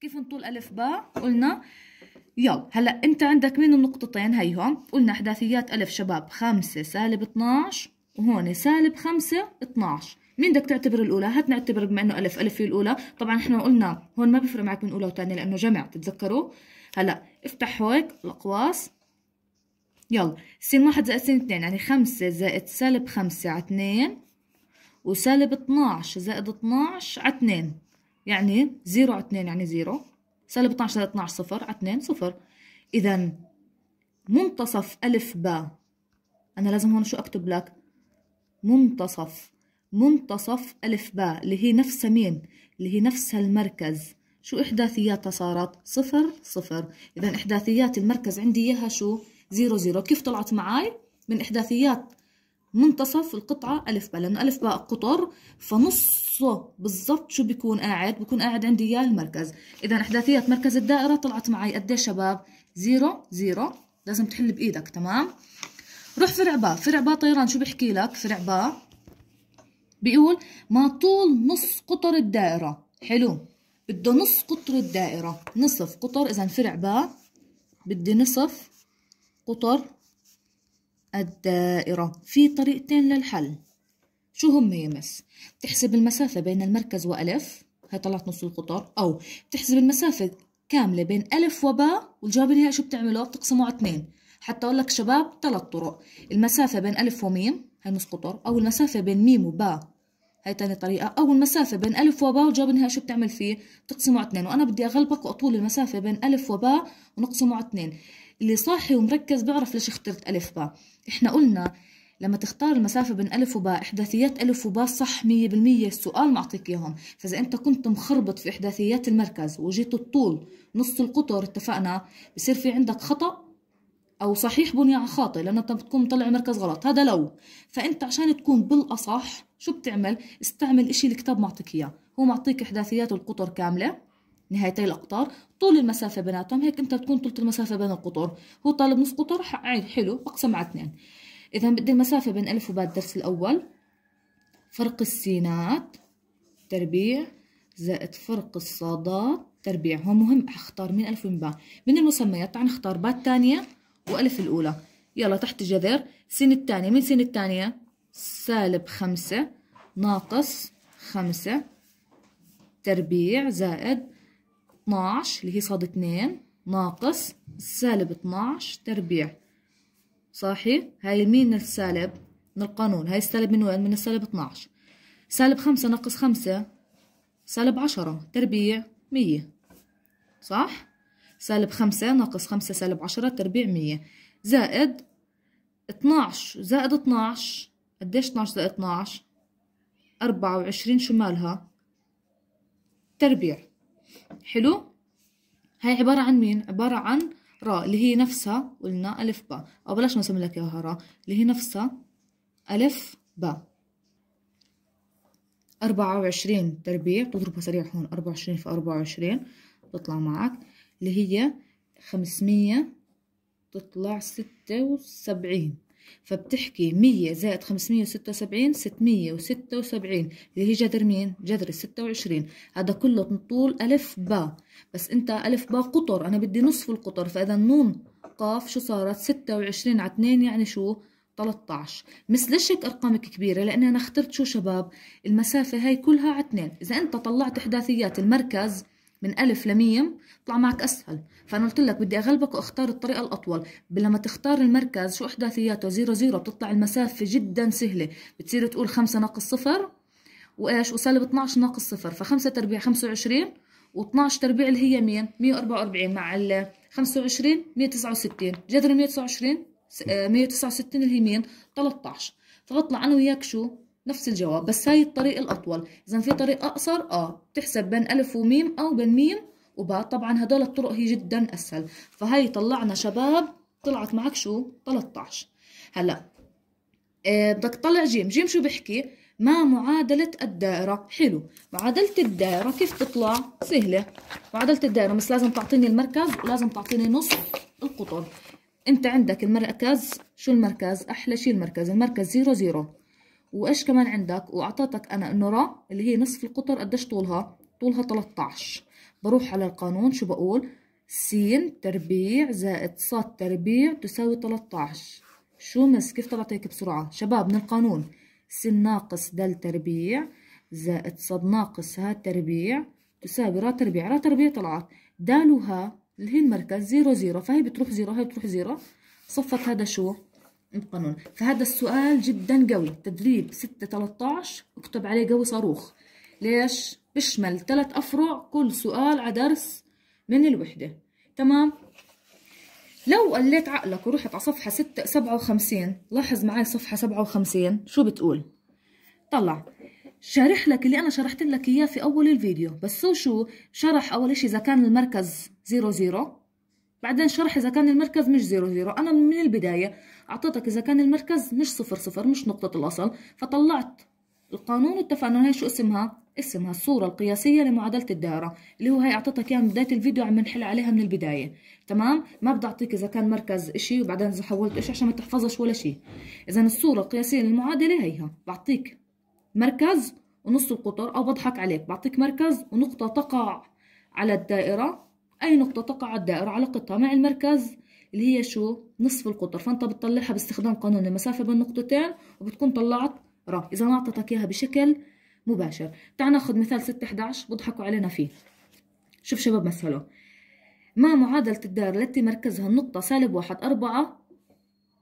كيف نطول ألف باء قلنا يلا هلا انت عندك مين النقطتين هيهم قلنا احداثيات ألف شباب خمسة سالب 12 وهون سالب خمسة 12 مين بدك تعتبر الاولى هات نعتبر بما انه الف الف هي الاولى طبعا احنا قلنا هون ما بيفرق معك من اولى وثانيه لانه جمع تتذكروا هلا افتح هيك الاقواس يلا سين واحد زائد سين اثنين يعني خمسة زائد سالب خمسة على اثنين وسالب اتناش زائد اتناش على اثنين يعني زيرو على 2 يعني زيرو سالب 12 زائد 12 صفر على 2 صفر إذا منتصف ألف باء أنا لازم هون شو أكتب لك منتصف منتصف ألف باء اللي هي نفسها مين اللي هي نفسها المركز شو إحداثياتها صارت صفر صفر إذا إحداثيات المركز عندي إياها شو زيرو زيرو كيف طلعت معاي من إحداثيات منتصف القطعة ألف باء لأنه ألف باء قطر فنص الصوب بالضبط شو بيكون قاعد بيكون قاعد عندي اياه المركز اذا احداثيات مركز الدائره طلعت معي قد ايش شباب زيرو زيرو لازم تحل بايدك تمام روح فرع باء فرع باء طيران شو بحكي لك فرع باء بيقول ما طول نص قطر الدائره حلو بده نص قطر الدائره نصف قطر اذا فرع باء بدي نصف قطر الدائره في طريقتين للحل شو هم يمس بتحسب المسافة بين المركز وألف هي طلعت نص القطر أو بتحسب المسافة كاملة بين ألف وباء والجواب النهائي شو بتعمله بتقسمه على اثنين حتى أقول لك شباب ثلاث طرق المسافة بين ألف وميم هي نص قطر أو المسافة بين ميم وباء هاي تاني طريقة أو المسافة بين ألف وباء والجواب النهائي شو بتعمل فيه بتقسمه على اثنين وأنا بدي أغلبك وأطول المسافة بين ألف وباء ونقسمه على اثنين اللي صاحي ومركز بيعرف ليش اخترت ألف باء احنا قلنا لما تختار المسافة بين ألف وباء إحداثيات ألف وباء صح مية بالمية السؤال معطيك إياهم فإذا أنت كنت مخربط في إحداثيات المركز وجيت الطول نص القطر اتفقنا بصير في عندك خطأ أو صحيح بني على خاطئ لأنه أنت بتكون مطلع مركز غلط هذا لو فأنت عشان تكون بالأصح شو بتعمل استعمل إشي الكتاب معطيك إياه هو معطيك إحداثيات القطر كاملة نهايتي الأقطار طول المسافة بيناتهم هيك أنت بتكون طولة المسافة بين القطر هو طالب نص قطر حلو أقسم على اثنين إذا بدي المسافة بين ألف وباء الدرس الأول فرق السينات تربيع زائد فرق الصادات تربيع هو مهم أختار من ألف ومن باء من المسميات تعال نختار باء الثانية وألف الأولى يلا تحت جذر سين الثانية من سين الثانية سالب خمسة ناقص خمسة تربيع زائد 12 اللي هي صاد 2 ناقص سالب 12 تربيع صاحي هاي مين السالب من القانون هاي السالب من وين من السالب 12 سالب 5 ناقص 5 سالب 10 تربيع 100 صح سالب 5 ناقص 5 سالب 10 تربيع 100 زائد 12 زائد 12 قديش 12 زائد 12 24 شمالها تربيع حلو هاي عبارة عن مين عبارة عن را اللي هي نفسها قلنا ألف با أو بلاش نسمي لك إياها را اللي هي نفسها ألف با أربعة وعشرين تربيع بتضربها سريع هون أربعة وعشرين في أربعة وعشرين بتطلع معك اللي هي خمسمية تطلع ستة وسبعين فبتحكي مية زائد خمسمية وستة وسبعين ستمية وستة وسبعين اللي هي جذر مين؟ جذر الستة وعشرين هذا كله طول ألف باء بس أنت ألف باء قطر أنا بدي نصف القطر فإذا نون قاف شو صارت ستة وعشرين على 2 يعني شو 13 مش ليش هيك ارقامك كبيره لان انا اخترت شو شباب المسافه هاي كلها على 2 اذا انت طلعت احداثيات المركز من ألف لميم طلع معك أسهل فأنا قلت لك بدي أغلبك وأختار الطريقة الأطول لما تختار المركز شو إحداثياته زيرو زيرو بتطلع المسافة جدا سهلة بتصير تقول خمسة ناقص صفر وإيش وسالب 12 ناقص صفر فخمسة تربيع خمسة وعشرين و12 تربيع اللي هي مين 144 مع ال 25 169 جذر 129 169 اللي هي مين 13 فبطلع أنا وياك شو نفس الجواب بس هاي الطريق الأطول إذا في طريق أقصر آه بتحسب بين ألف وميم أو بين ميم وباء طبعا هدول الطرق هي جدا أسهل فهاي طلعنا شباب طلعت معك شو 13 هلا آه بدك تطلع جيم جيم شو بحكي ما معادلة الدائرة حلو معادلة الدائرة كيف تطلع سهلة معادلة الدائرة بس لازم تعطيني المركز ولازم تعطيني نص القطر انت عندك المركز شو المركز احلى شيء المركز المركز زيرو زيرو وايش كمان عندك واعطيتك انا انه را اللي هي نصف القطر قديش طولها طولها 13 بروح على القانون شو بقول س تربيع زائد ص تربيع تساوي 13 شو مس كيف طلعت هيك بسرعة شباب من القانون س ناقص د تربيع زائد ص ناقص ه تربيع تساوي را تربيع را تربيع طلعت د وها اللي هي المركز زيرو زيرو فهي بتروح زيرو هي بتروح زيرو صفت هذا شو القانون فهذا السؤال جدا قوي تدريب 6 13 اكتب عليه قوي صاروخ ليش بشمل ثلاث أفرع كل سؤال على درس من الوحدة تمام لو قليت عقلك ورحت على صفحة 6 57 لاحظ معي صفحة 57 شو بتقول طلع شارح لك اللي أنا شرحت لك إياه في أول الفيديو بس هو شو شرح أول شيء إذا كان المركز 00 بعدين شرح إذا كان المركز مش زيرو زيرو أنا من البداية أعطيتك إذا كان المركز مش صفر صفر مش نقطة الأصل فطلعت القانون التفانون هي شو اسمها؟ اسمها الصورة القياسية لمعادلة الدائرة اللي هو هي أعطيتك إياها من بداية الفيديو عم نحل عليها من البداية تمام؟ ما بدي أعطيك إذا كان مركز إشي وبعدين إذا حولت إشي عشان ما تحفظش ولا شيء إذا الصورة القياسية للمعادلة هيها بعطيك مركز ونص القطر أو بضحك عليك بعطيك مركز ونقطة تقع على الدائرة أي نقطة تقع الدائرة على قطعة مع المركز اللي هي شو نصف القطر فأنت بتطلعها باستخدام قانون المسافة بين نقطتين وبتكون طلعت را إذا أنا أعطتك إياها بشكل مباشر تعال ناخذ مثال 6 11 بضحكوا علينا فيه شوف شباب مثلوا ما معادلة الدائرة التي مركزها النقطة سالب واحد أربعة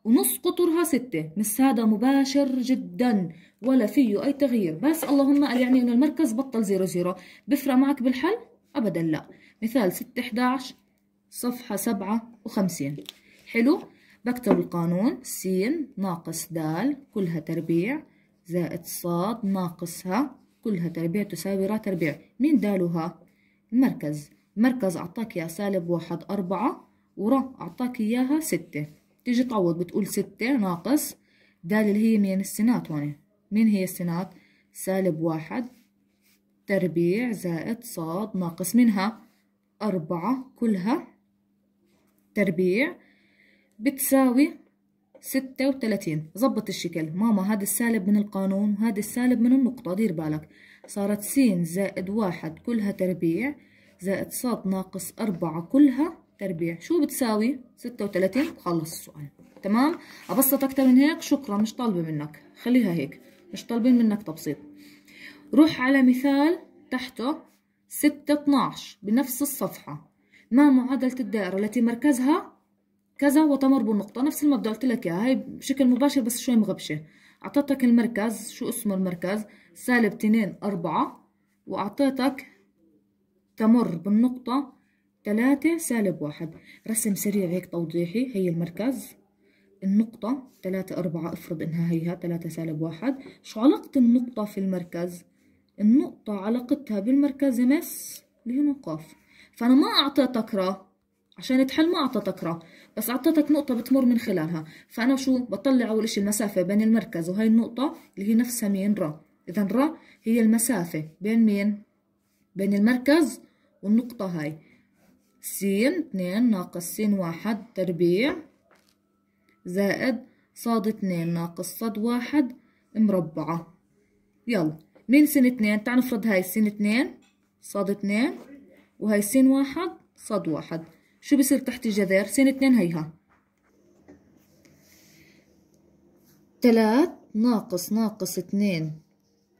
ونص قطرها ستة مس هذا مباشر جدا ولا فيه أي تغيير بس اللهم قال يعني إنه المركز بطل زيرو زيرو بفرق معك بالحل أبدا لا مثال 6 11 صفحة 57 حلو بكتب القانون س ناقص د كلها تربيع زائد صاد ناقصها كلها تربيع تساوي را تربيع مين دالها المركز المركز أعطاك إياه سالب واحد أربعة ورا أعطاك إياها ستة تيجي تعوض بتقول ستة ناقص دال اللي هي مين السينات هون مين هي السينات سالب واحد تربيع زائد صاد ناقص منها أربعة كلها تربيع بتساوي ستة وتلاتين ظبط الشكل ماما هذا السالب من القانون وهذا السالب من النقطة دير بالك صارت س زائد واحد كلها تربيع زائد صاد ناقص أربعة كلها تربيع شو بتساوي ستة وتلاتين خلص السؤال تمام أبسط أكتر من هيك شكرا مش طالبة منك خليها هيك مش طالبين منك تبسيط روح على مثال تحته ستة اتناش بنفس الصفحة ما معادلة الدائرة التي مركزها كذا وتمر بالنقطة نفس المبدأ قلت لك هاي بشكل مباشر بس شوي مغبشة أعطيتك المركز شو اسمه المركز سالب تنين أربعة وأعطيتك تمر بالنقطة تلاتة سالب واحد رسم سريع هيك توضيحي هي المركز النقطة تلاتة أربعة افرض إنها هيها تلاتة سالب واحد شو علاقة النقطة في المركز؟ النقطة علاقتها بالمركز مس اللي هي نقاف فأنا ما أعطيتك را عشان تحل ما أعطيتك را بس أعطيتك نقطة بتمر من خلالها فأنا شو بطلع أول إشي المسافة بين المركز وهي النقطة اللي هي نفسها مين را إذا را هي المسافة بين مين بين المركز والنقطة هاي س 2 ناقص س 1 تربيع زائد ص 2 ناقص ص 1 مربعة يلا من سين اتنين تعال نفرض هاي سين اتنين صاد اتنين وهي سين واحد صاد واحد شو بصير تحت الجذر سين اتنين هيها تلات ناقص ناقص اتنين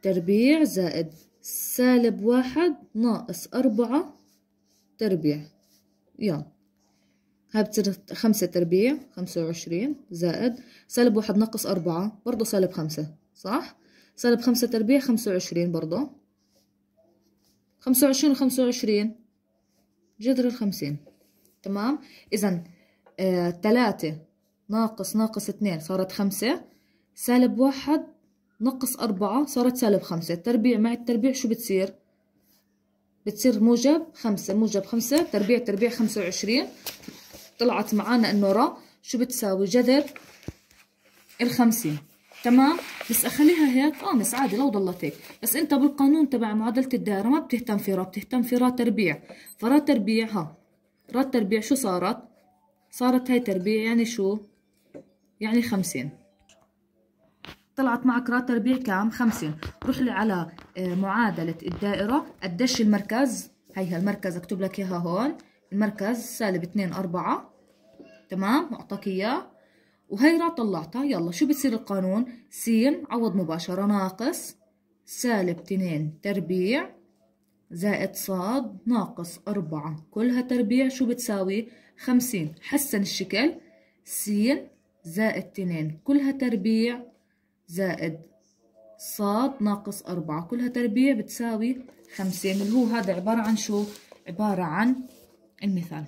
تربيع زائد سالب واحد ناقص أربعة تربيع يلا هاي بتصير خمسة تربيع خمسة وعشرين زائد سالب واحد ناقص أربعة برضه سالب خمسة صح؟ سالب خمسة تربيع خمسة وعشرين برضه خمسة وعشرين وخمسة وعشرين جذر الخمسين تمام إذا آه تلاتة ناقص ناقص اتنين صارت خمسة سالب واحد نقص أربعة صارت سالب خمسة التربيع مع التربيع شو بتصير؟ بتصير موجب خمسة موجب خمسة تربيع تربيع خمسة وعشرين طلعت معانا النورة شو بتساوي جذر الخمسين تمام بس اخليها هيك بس آه، عادي لو ضلت هيك بس انت بالقانون تبع معادله الدائره ما بتهتم في را بتهتم في را تربيع فرا تربيع ها را تربيع شو صارت صارت هاي تربيع يعني شو يعني خمسين طلعت معك را تربيع كام خمسين روح لي على آه، معادله الدائره قديش المركز هيها المركز اكتب لك اياها هون المركز سالب 2 اربعة تمام معطاك اياه وهيرا طلعتها يلا شو بصير القانون س عوض مباشرة ناقص سالب 2 تربيع زائد ص ناقص أربعة كلها تربيع شو بتساوي خمسين حسن الشكل س زائد 2 كلها تربيع زائد ص ناقص أربعة كلها تربيع بتساوي خمسين اللي هو هذا عبارة عن شو عبارة عن المثال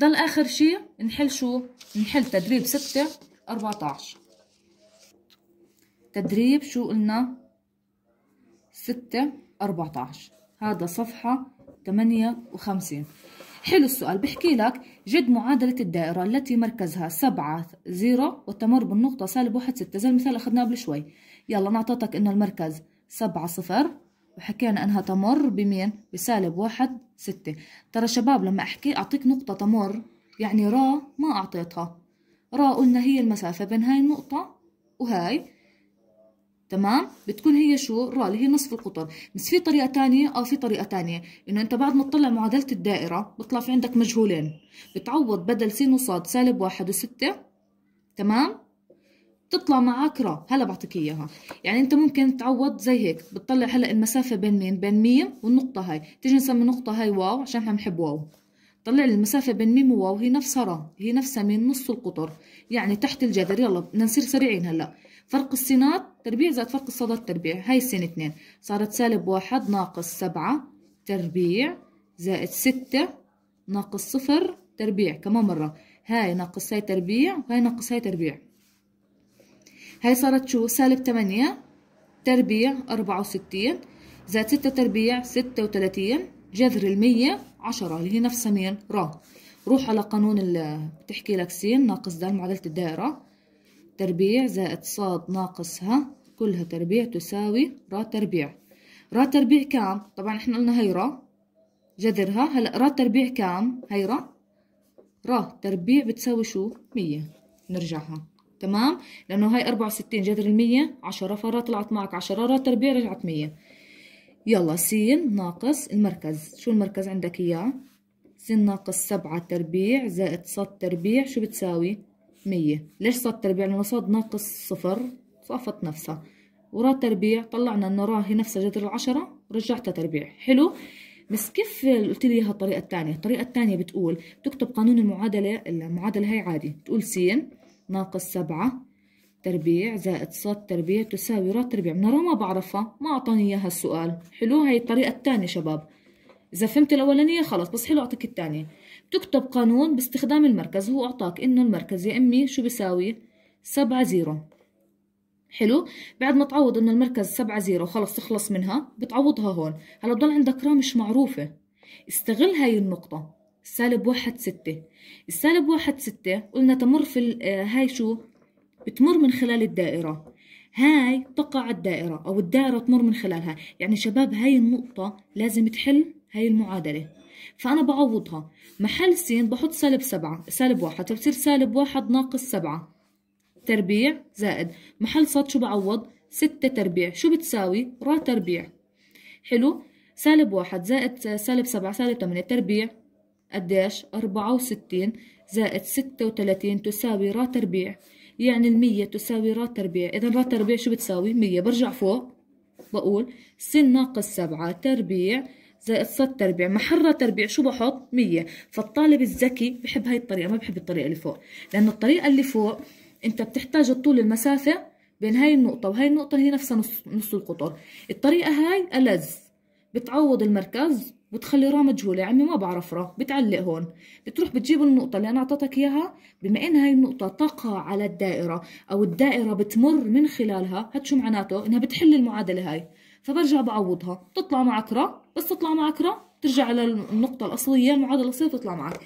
ضل آخر شي نحل شو نحل تدريب ستة 14 تدريب شو قلنا 6 14 هذا صفحة 58 حلو السؤال بحكي لك جد معادلة الدائرة التي مركزها 7 0 وتمر بالنقطة سالب 1 6 زي المثال اخذناه قبل شوي يلا انا اعطيتك انه المركز 7 0 وحكينا انها تمر بمين؟ بسالب 1 6 ترى شباب لما احكي اعطيك نقطة تمر يعني را ما اعطيتها راء قلنا هي المسافة بين هاي النقطة وهاي تمام بتكون هي شو راء اللي هي نصف القطر بس في طريقة تانية اه في طريقة تانية انه انت بعد ما تطلع معادلة الدائرة بطلع في عندك مجهولين بتعوض بدل س وص سالب واحد وستة تمام تطلع معك راء هلا بعطيك اياها يعني انت ممكن تعوض زي هيك بتطلع هلا المسافه بين مين بين ميم والنقطه هاي تيجي نسمي النقطه هاي واو عشان احنا بنحب واو طلع لي المسافة بين ميم وواو هي نفسها را هي نفسها من نص القطر يعني تحت الجذر يلا بدنا نصير سريعين هلا فرق السينات تربيع زائد فرق الصادات تربيع هاي السين اتنين صارت سالب واحد ناقص سبعة تربيع زائد ستة ناقص صفر تربيع كمان مرة هاي ناقص هاي تربيع وهاي ناقص هاي تربيع هاي صارت شو سالب تمانية تربيع أربعة وستين زائد ستة تربيع ستة وتلاتين جذر المية عشرة اللي هي نفسها مين را روح على قانون ال بتحكي لك س ناقص دال معادلة الدائرة تربيع زائد صاد ناقص كلها تربيع تساوي را تربيع را تربيع كام طبعا احنا قلنا هي را جذرها هلا را تربيع كام هي را را تربيع بتساوي شو مية نرجعها تمام لانه هاي أربعة وستين جذر المية عشرة فرا طلعت معك عشرة را تربيع رجعت مية يلا س ناقص المركز شو المركز عندك إياه س ناقص سبعة تربيع زائد ص تربيع شو بتساوي مية ليش ص تربيع لأنه ص ناقص صفر صافت نفسها ورا تربيع طلعنا إنه راه هي نفسها جذر العشرة رجعتها تربيع حلو بس كيف قلت لي اياها الطريقه الثانيه الطريقه الثانيه بتقول تكتب قانون المعادله المعادله هي عادي تقول س ناقص سبعة تربيع زائد صد تربيع تساوي رات تربيع يعني من ما بعرفها ما أعطاني إياها السؤال حلو هاي الطريقة الثانية شباب إذا فهمت الأولانية خلص بس حلو أعطيك الثانية تكتب قانون باستخدام المركز هو أعطاك إنه المركز يا أمي شو بيساوي سبعة زيرو حلو بعد ما تعوض إنه المركز سبعة زيرو خلص تخلص منها بتعوضها هون هلا بضل عندك رام مش معروفة استغل هاي النقطة سالب واحد ستة السالب واحد ستة قلنا تمر في آه، هاي شو بتمر من خلال الدائرة هاي تقع الدائرة أو الدائرة تمر من خلالها يعني شباب هاي النقطة لازم تحل هاي المعادلة فأنا بعوضها محل سين بحط سالب سبعة سالب واحد فبصير سالب واحد ناقص سبعة تربيع زائد محل ص شو بعوض ستة تربيع شو بتساوي را تربيع حلو سالب واحد زائد سالب سبعة سالب تمانية تربيع قديش أربعة وستين زائد ستة وتلاتين تساوي را تربيع يعني المية تساوي ر تربيع إذا ر تربيع شو بتساوي مية برجع فوق بقول سن ناقص سبعة تربيع زائد صد تربيع محرة تربيع شو بحط مية فالطالب الذكي بحب هاي الطريقة ما بحب الطريقة اللي فوق لأنه الطريقة اللي فوق أنت بتحتاج الطول المسافة بين هاي النقطة وهاي النقطة هي نفسها نص, نص القطر الطريقة هاي ألذ بتعوض المركز بتخلي را مجهولة عمي ما بعرف را بتعلق هون بتروح بتجيب النقطة اللي أنا أعطتك إياها بما إن هاي النقطة تقع على الدائرة أو الدائرة بتمر من خلالها هاد شو معناته إنها بتحل المعادلة هاي فبرجع بعوضها بتطلع معك را بس تطلع معك را ترجع على النقطة الأصلية المعادلة الأصلية بتطلع معك